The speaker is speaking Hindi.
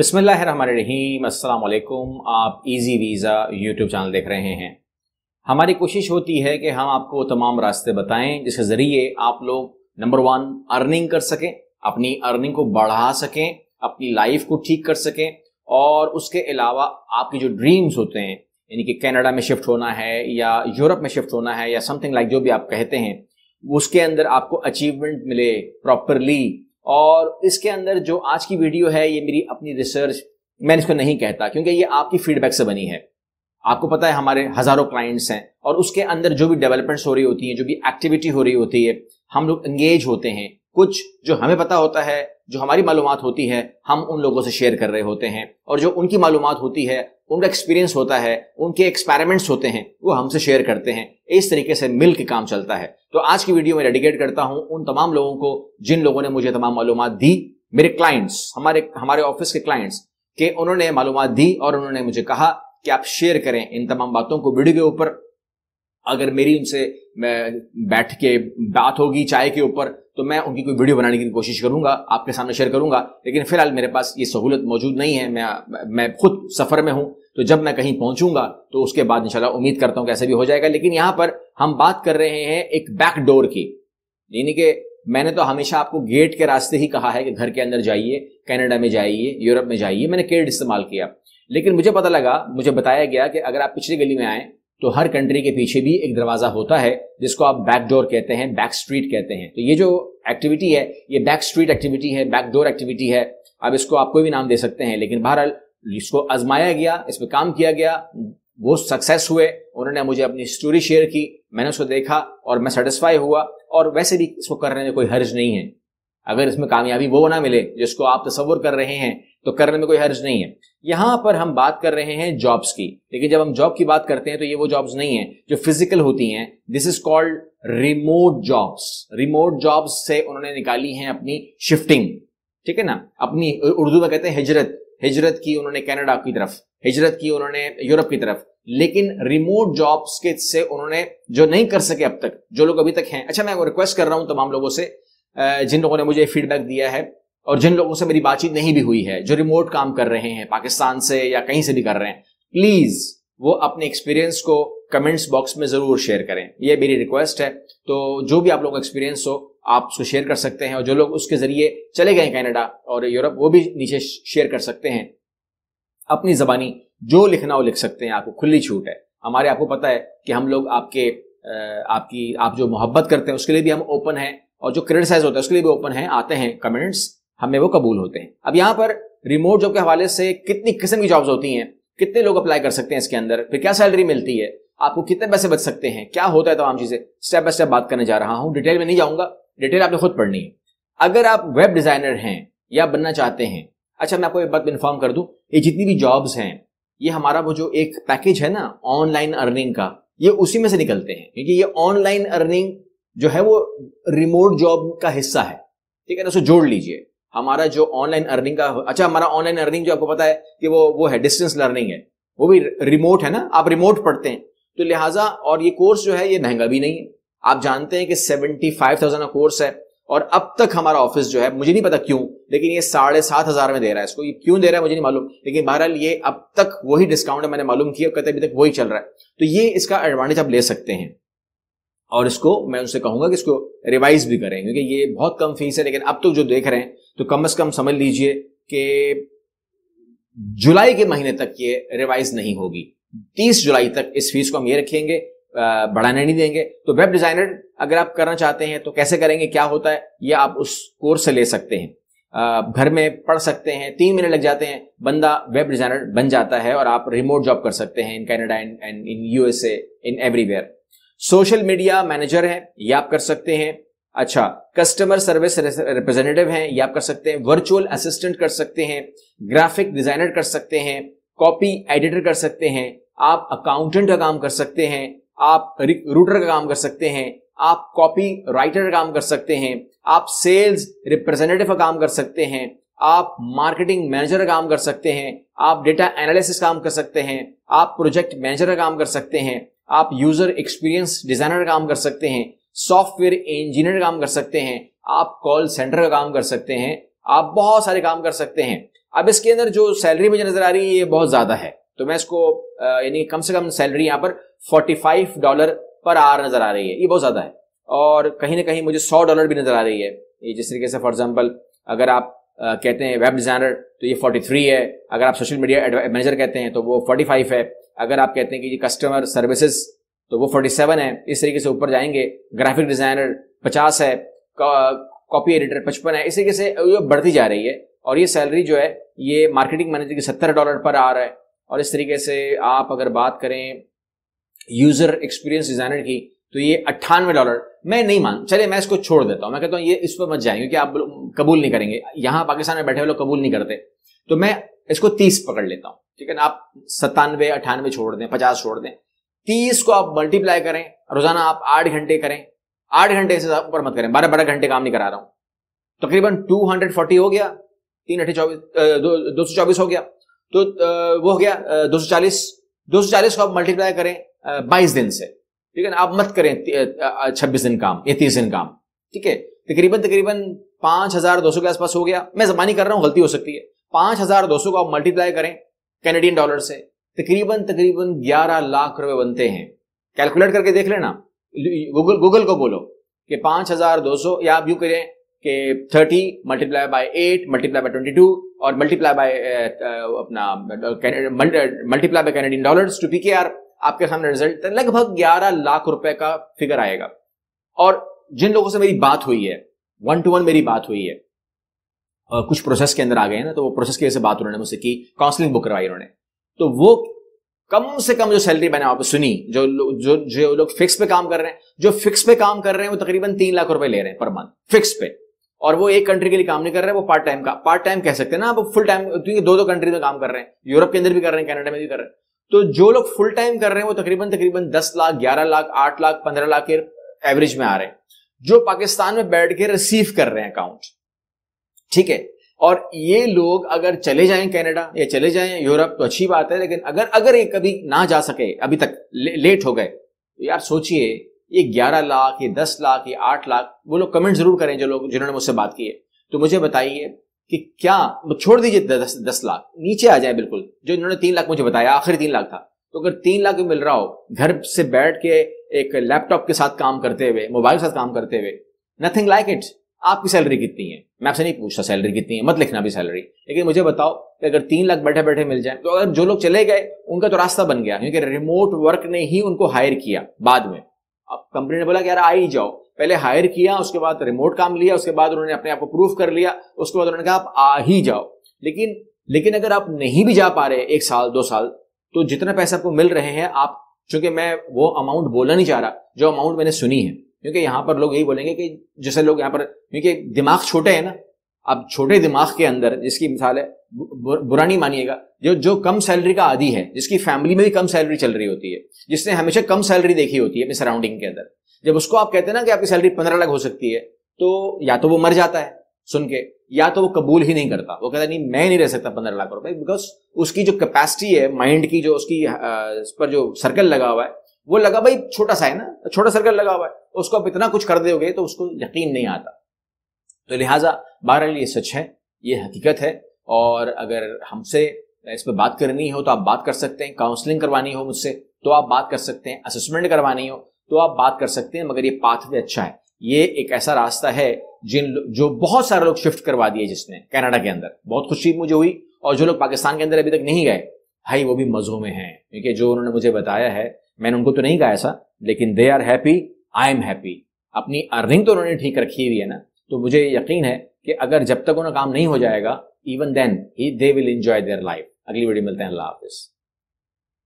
अस्सलाम वालेकुम आप इजी वीज़ा यूट्यूब चैनल देख रहे हैं हमारी कोशिश होती है कि हम आपको तमाम रास्ते बताएं जिसके ज़रिए आप लोग नंबर वन अर्निंग कर सकें अपनी अर्निंग को बढ़ा सकें अपनी लाइफ को ठीक कर सकें और उसके अलावा आपके जो ड्रीम्स होते हैं यानी कि कनाडा में शिफ्ट होना है या यूरोप में शिफ्ट होना है या समथिंग लाइक जो भी आप कहते हैं उसके अंदर आपको अचीवमेंट मिले प्रॉपरली और इसके अंदर जो आज की वीडियो है ये मेरी अपनी रिसर्च मैं इसको नहीं कहता क्योंकि ये आपकी फीडबैक से बनी है आपको पता है हमारे हजारों क्लाइंट्स हैं और उसके अंदर जो भी डेवलपमेंट्स हो रही होती हैं जो भी एक्टिविटी हो रही होती है हम लोग एंगेज होते हैं कुछ जो हमें पता होता है जो हमारी मालूम होती है हम उन लोगों से शेयर कर रहे होते हैं और जो उनकी मालूम होती है उनका एक्सपीरियंस होता है उनके एक्सपेरिमेंट्स होते हैं वो हमसे शेयर करते हैं इस तरीके से मिल के काम चलता है तो आज की वीडियो में डेडिकेट करता हूं उन तमाम लोगों को जिन लोगों ने मुझे तमाम मालूम दी मेरे क्लाइंट्स हमारे हमारे ऑफिस के क्लाइंट्स के उन्होंने मालूम दी और उन्होंने मुझे कहा कि आप शेयर करें इन तमाम बातों को वीडियो के ऊपर अगर मेरी उनसे बैठ के बात होगी चाय के ऊपर तो मैं उनकी कोई वीडियो बनाने की कोशिश करूंगा आपके सामने शेयर करूंगा लेकिन फिलहाल मेरे पास ये सहूलत मौजूद नहीं है मैं मैं खुद सफ़र में हूं तो जब मैं कहीं पहुंचूंगा तो उसके बाद इंशाला उम्मीद करता हूं कि ऐसे भी हो जाएगा लेकिन यहां पर हम बात कर रहे हैं एक बैक डोर की यानी कि मैंने तो हमेशा आपको गेट के रास्ते ही कहा है कि घर के अंदर जाइए कनाडा में जाइए यूरोप में जाइए मैंने केड इस्तेमाल किया लेकिन मुझे पता लगा मुझे बताया गया कि अगर आप पिछली गली में आए तो हर कंट्री के पीछे भी एक दरवाज़ा होता है जिसको आप बैकडोर कहते हैं बैक स्ट्रीट कहते हैं तो ये जो एक्टिविटी है ये बैक स्ट्रीट एक्टिविटी है बैकडोर एक्टिविटी है अब इसको आप कोई भी नाम दे सकते हैं लेकिन बहरहाल इसको आजमाया गया इस पर काम किया गया वो सक्सेस हुए उन्होंने मुझे अपनी स्टोरी शेयर की मैंने उसको देखा और मैं सेटिस्फाई हुआ और वैसे भी इसको करने में कोई हर्ज नहीं है अगर इसमें कामयाबी वो ना मिले जिसको आप तस्वर कर रहे हैं तो करने में कोई हर्ज नहीं है यहां पर हम बात कर रहे हैं जॉब्स की लेकिन जब हम जॉब की बात करते हैं तो ये वो जॉब्स नहीं है जो फिजिकल होती हैं this is called remote jobs remote jobs से उन्होंने निकाली हैं अपनी शिफ्टिंग ठीक है ना अपनी उर्दू में कहते हैं हिजरत हिजरत की उन्होंने कनाडा की तरफ हिजरत की उन्होंने यूरोप की तरफ लेकिन रिमोट जॉब्स के से उन्होंने जो नहीं कर सके अब तक जो लोग अभी तक हैं अच्छा मैं रिक्वेस्ट कर रहा हूं तमाम लोगों से जिन लोगों ने मुझे फीडबैक दिया है और जिन लोगों से मेरी बातचीत नहीं भी हुई है जो रिमोट काम कर रहे हैं पाकिस्तान से या कहीं से भी कर रहे हैं प्लीज वो अपने एक्सपीरियंस को कमेंट्स बॉक्स में जरूर शेयर करें ये मेरी रिक्वेस्ट है तो जो भी आप लोगों का एक्सपीरियंस हो आप उसको शेयर कर सकते हैं और जो लोग उसके जरिए चले गए कनाडा और यूरोप वो भी नीचे शेयर कर सकते हैं अपनी जबानी जो लिखना हो लिख सकते हैं आपको खुली छूट है हमारे आपको पता है कि हम लोग आपके आपकी आप जो मोहब्बत करते हैं उसके लिए भी हम ओपन हैं और जो क्रिटिसाइज होता है उसके लिए भी ओपन है आते हैं कमेंट्स हमें वो कबूल होते हैं अब यहाँ पर रिमोट जॉब के हवाले से कितनी किस्म की जॉब्स होती हैं कितने लोग अप्लाई कर सकते हैं इसके अंदर फिर क्या सैलरी मिलती है आपको कितने पैसे बच सकते हैं क्या होता है तमाम चीज़ें स्टेप बाय स्टेप बात करने जा रहा हूँ डिटेल में नहीं जाऊंगा डिटेल आपने खुद पढ़नी है अगर आप वेब डिज़ाइनर हैं या बनना चाहते हैं अच्छा मैं आपको एक बात इन्फॉर्म कर दूँ ये जितनी भी जॉब्स हैं ये हमारा वो जो एक पैकेज है ना ऑनलाइन अर्निंग का ये उसी में से निकलते हैं क्योंकि ये ऑनलाइन अर्निंग जो है वो रिमोट जॉब का हिस्सा है ठीक है ना उसे जोड़ लीजिए हमारा जो ऑनलाइन अर्निंग का अच्छा हमारा ऑनलाइन अर्निंग जो आपको पता है कि वो वो है डिस्टेंस लर्निंग है वो भी रिमोट है ना आप रिमोट पढ़ते हैं तो लिहाजा और ये कोर्स जो है ये महंगा भी नहीं है आप जानते हैं कि सेवेंटी फाइव थाउजेंड का कोर्स है और अब तक हमारा ऑफिस जो है मुझे नहीं पता क्यों लेकिन ये साढ़े सात हजार में दे रहा है इसको ये क्यों दे रहा है मुझे नहीं मालूम लेकिन बहरहाल ये अब तक वही डिस्काउंट है मैंने मालूम किया कहते अभी तक वही चल रहा है तो ये इसका एडवांटेज आप ले सकते हैं और इसको मैं उनसे कहूंगा कि इसको रिवाइज भी करें क्योंकि ये बहुत कम फीस है लेकिन अब तक तो जो देख रहे हैं तो कम से कम समझ लीजिए कि जुलाई के महीने तक ये रिवाइज नहीं होगी 30 जुलाई तक इस फीस को हम ये रखेंगे बढ़ाने नहीं देंगे तो वेब डिजाइनर अगर आप करना चाहते हैं तो कैसे करेंगे क्या होता है ये आप उस कोर्स से ले सकते हैं घर में पढ़ सकते हैं तीन महीने लग जाते हैं बंदा वेब डिजाइनर बन जाता है और आप रिमोट जॉब कर सकते हैं in Canada and in USA in everywhere social media manager है ये आप कर सकते हैं अच्छा कस्टमर सर्विस रिप्रेजेंटेटिव हैं ये आप कर सकते हैं वर्चुअल असिस्टेंट कर सकते हैं ग्राफिक डिजाइनर कर सकते हैं कॉपी एडिटर कर सकते हैं आप अकाउंटेंट का काम कर सकते हैं आप रूटर का काम कर सकते हैं आप कॉपी राइटर का काम कर सकते हैं आप सेल्स रिप्रेजेंटेटिव का काम कर सकते हैं आप मार्केटिंग मैनेजर का काम कर सकते हैं आप डेटा एनालिसिस काम कर सकते हैं आप प्रोजेक्ट मैनेजर का काम कर सकते हैं आप यूजर एक्सपीरियंस डिजाइनर का काम कर सकते हैं सॉफ्टवेयर इंजीनियर काम कर सकते हैं आप कॉल सेंटर का काम कर सकते हैं आप बहुत सारे काम कर सकते हैं अब इसके अंदर जो सैलरी मुझे नजर आ रही है ये बहुत ज्यादा है तो मैं इसको यानी कम से कम सैलरी यहाँ पर 45 डॉलर पर आर नजर आ रही है ये बहुत ज्यादा है और कहीं ना कहीं मुझे 100 डॉलर भी नजर आ रही है ये जिस तरीके से फॉर एग्जाम्पल अगर आप आ, कहते हैं वेब डिज़ाइनर तो ये 43 है अगर आप सोशल मीडिया मैनेजर कहते हैं तो वो 45 है अगर आप कहते हैं कि ये कस्टमर सर्विसेज तो वो 47 है इस तरीके से ऊपर जाएंगे ग्राफिक डिजाइनर 50 है कॉपी एडिटर 55 है इस तरीके से ये बढ़ती जा रही है और ये सैलरी जो है ये मार्केटिंग मैनेजर की सत्तर डॉलर पर आ रहा है और इस तरीके से आप अगर बात करें यूजर एक्सपीरियंस डिजाइनर की तो ये अट्ठानवे डॉलर मैं नहीं मान चलिए मैं इसको छोड़ देता हूँ मैं कहता हूँ ये इस पर मत जाएंगे क्योंकि आप कबूल नहीं करेंगे यहां पाकिस्तान में बैठे हुए लोग कबूल नहीं करते तो मैं इसको तीस पकड़ लेता हूँ ठीक है ना आप सत्तानवे अट्ठानवे छोड़ दें पचास छोड़ दें तीस को आप मल्टीप्लाई करें रोजाना आप आठ घंटे करें आठ घंटे से ऊपर मत करें बारह बारह घंटे काम नहीं करा रहा हूं तकरीबन टू हंड्रेड फोर्टी हो गया तीन अठे चौबीस दो सौ चौबीस हो गया तो वो हो गया दो सौ चालीस दो सौ चालीस को आप मल्टीप्लाई करें बाईस दिन से ठीक है ना आप मत करें छब्बीस दिन काम या तीस दिन काम ठीक है तकरीबन तकरीबन पांच हजार दो सौ के आसपास हो गया मैं जबानी कर रहा हूं गलती हो सकती है पांच हजार दो सौ को आप मल्टीप्लाई करें कैनेडियन डॉलर से तकरीबन तकरीबन 11 लाख रुपए बनते हैं कैलकुलेट करके देख लेना गूगल गूगल को बोलो कि 5200 या आप यू करें कि 30 मल्टीप्लाई बाय 8 मल्टीप्लाई बाय 22 और मल्टीप्लाई बाय अपना multiply by Canadian dollar to P R आपके सामने रिजल्ट तो लगभग 11 लाख रुपए का फिगर आएगा और जिन लोगों से मेरी बात हुई है वन टू वन मेरी बात हुई है और कुछ प्रोसेस के अंदर आ गए ना तो वो प्रोसेस की वजह से बात उन्होंने मुझसे की काउंसलिंग बुक करवाई उन्होंने तो वो कम से कम जो सैलरी मैंने आपको सुनी जो जो जो लोग फिक्स पे काम कर रहे हैं जो फिक्स पे काम कर रहे हैं वो तकरीबन तीन लाख रुपए ले रहे हैं पर मंथ फिक्स पे और वो एक कंट्री के लिए काम नहीं कर रहे हैं वो पार्ट टाइम का पार्ट टाइम कह सकते हैं ना आप फुल टाइम क्योंकि दो दो कंट्री में काम कर रहे हैं यूरोप के अंदर भी कर रहे हैं कनाडा में भी कर रहे हैं तो जो लोग फुल टाइम कर रहे हैं वो तकरीबन तकरीबन दस लाख ग्यारह लाख आठ लाख पंद्रह लाख के एवरेज में आ रहे हैं जो पाकिस्तान में बैठ के रिसीव कर रहे हैं अकाउंट ठीक है और ये लोग अगर चले जाएं कनाडा या चले जाएं यूरोप तो अच्छी बात है लेकिन अगर अगर ये कभी ना जा सके अभी तक ले, लेट हो गए तो यार सोचिए ये ग्यारह लाख ये दस लाख ये आठ लाख वो लोग कमेंट जरूर करें जो लोग जिन्होंने मुझसे बात की है तो मुझे बताइए कि क्या छोड़ दीजिए दस, दस लाख नीचे आ जाए बिल्कुल जो इन्होंने तीन लाख मुझे बताया आखिरी तीन लाख था तो अगर तीन लाख मिल रहा हो घर से बैठ के एक लैपटॉप के साथ काम करते हुए मोबाइल के साथ काम करते हुए नथिंग लाइक इट आपकी सैलरी कितनी है मैं आपसे नहीं पूछता सैलरी कितनी है मत लिखना भी सैलरी लेकिन मुझे बताओ कि अगर तीन लाख बैठे बैठे मिल जाए तो अगर जो लोग चले गए उनका तो रास्ता बन गया क्योंकि रिमोट वर्क ने ही उनको हायर किया बाद में अब कंपनी ने बोला कि यार आ ही जाओ पहले हायर किया उसके बाद रिमोट काम लिया उसके बाद उन्होंने अपने आप को प्रूफ कर लिया उसके बाद उन्होंने कहा आप आ ही जाओ लेकिन लेकिन अगर आप नहीं भी जा पा रहे एक साल दो साल तो जितना पैसा आपको मिल रहे हैं आप चूंकि मैं वो अमाउंट बोलना नहीं चाह रहा जो अमाउंट मैंने सुनी है क्योंकि यहां पर लोग यही बोलेंगे कि जैसे लोग यहां पर क्योंकि दिमाग छोटे हैं ना अब छोटे दिमाग के अंदर जिसकी मिसाल है बुरा नहीं मानिएगा जो जो कम सैलरी का आदि है जिसकी फैमिली में भी कम सैलरी चल रही होती है जिसने हमेशा कम सैलरी देखी होती है अपने सराउंडिंग के अंदर जब उसको आप कहते हैं ना कि आपकी सैलरी पंद्रह लाख हो सकती है तो या तो वो मर जाता है सुन के या तो वो कबूल ही नहीं करता वो कहता नहीं मैं नहीं रह सकता पंद्रह लाख रुपए बिकॉज उसकी जो कैपेसिटी है माइंड की जो उसकी आ, पर जो सर्कल लगा हुआ है वो लगा भाई छोटा सा है ना छोटा सर्कल लगा हुआ है तो उसको आप इतना कुछ कर दोगे तो उसको यकीन नहीं आता तो लिहाजा बहरहाल ये सच है ये हकीकत है और अगर हमसे इस पर बात करनी हो तो आप बात कर सकते हैं काउंसलिंग करवानी हो मुझसे तो आप बात कर सकते हैं असेसमेंट करवानी हो तो आप बात कर सकते हैं मगर ये पाथवे अच्छा है ये एक ऐसा रास्ता है जिन जो बहुत सारे लोग शिफ्ट करवा दिए जिसने कनाडा के अंदर बहुत खुशी मुझे हुई और जो लोग पाकिस्तान के अंदर अभी तक नहीं गए भाई वो भी मज़ों में हैं क्योंकि जो उन्होंने मुझे बताया है मैंने उनको तो नहीं कहा ऐसा लेकिन they are happy I am happy अपनी अर्निंग तो उन्होंने ठीक रखी हुई है ना तो मुझे यकीन है कि अगर जब तक उन्हें काम नहीं हो जाएगा इवन देन ही they will enjoy their life अगली वीडियो मिलते हैं अल्लाह हाफिज़